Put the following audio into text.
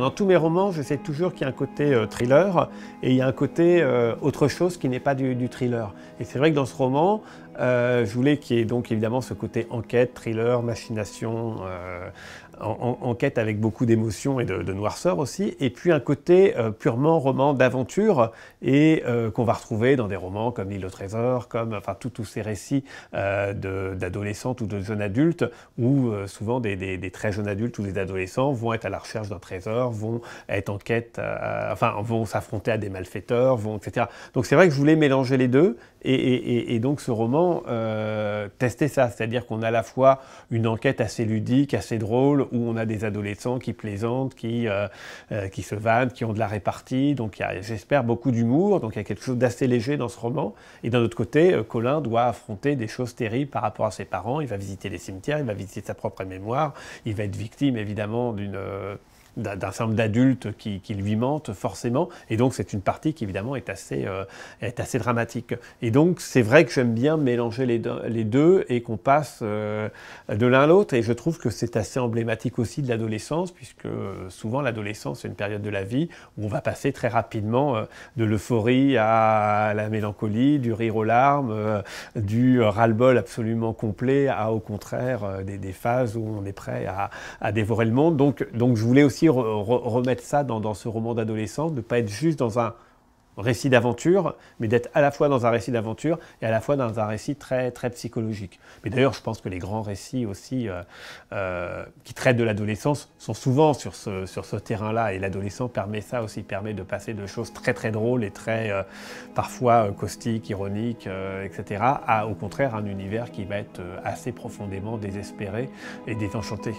dans tous mes romans, je sais toujours qu'il y a un côté euh, thriller et il y a un côté euh, autre chose qui n'est pas du, thriller. Et c'est vrai que dans ce roman, euh, je voulais qu'il y ait donc évidemment ce côté enquête, thriller, machination, euh, enquête avec beaucoup d'émotions et de, noirceur aussi, et puis un côté euh, purement roman d'aventure et qu'on va retrouver dans des romans comme L'île au trésor, comme enfin tous ces récits d'adolescentes ou de jeunes adultes où souvent des, très jeunes adultes ou des adolescents vont être à la recherche d'un trésor, vont être en quête, enfin vont s'affronter à des malfaiteurs, vont etc. Donc c'est vrai que je voulais mélanger les deux et donc ce roman euh, tester ça. C'est-à-dire qu'on a à la fois une enquête assez ludique, assez drôle, où on a des adolescents qui plaisantent, qui, euh, euh, qui se vannent, qui ont de la répartie. Donc il y a, j'espère, beaucoup d'humour. Donc il y a quelque chose d'assez léger dans ce roman. Et d'un autre côté, Colin doit affronter des choses terribles par rapport à ses parents. Il va visiter les cimetières, il va visiter sa propre mémoire. Il va être victime, évidemment, d'une d'un certain nombre d'adultes qui, lui mentent, forcément. Et donc, c'est une partie qui, évidemment, est assez, euh, est assez dramatique. Et donc, c'est vrai que j'aime bien mélanger les, deux, les deux et qu'on passe euh, de l'un à l'autre. Et je trouve que c'est assez emblématique aussi de l'adolescence, puisque euh, souvent, l'adolescence, est une période de la vie où on va passer très rapidement de l'euphorie à la mélancolie, du rire aux larmes, du ras-le-bol absolument complet à, au contraire, des, phases où on est prêt à, à dévorer le monde. Donc, donc je voulais aussi remettre ça dans, ce roman d'adolescent, de ne pas être juste dans un récit d'aventure, mais d'être à la fois dans un récit d'aventure et à la fois dans un récit très, très psychologique. Mais d'ailleurs, je pense que les grands récits aussi euh, euh, qui traitent de l'adolescence sont souvent sur ce, sur ce terrain-là. Et l'adolescent permet ça aussi, permet de passer de choses très très drôles et très euh, parfois caustiques, ironiques, etc., à au contraire un univers qui va être assez profondément désespéré et désenchanté.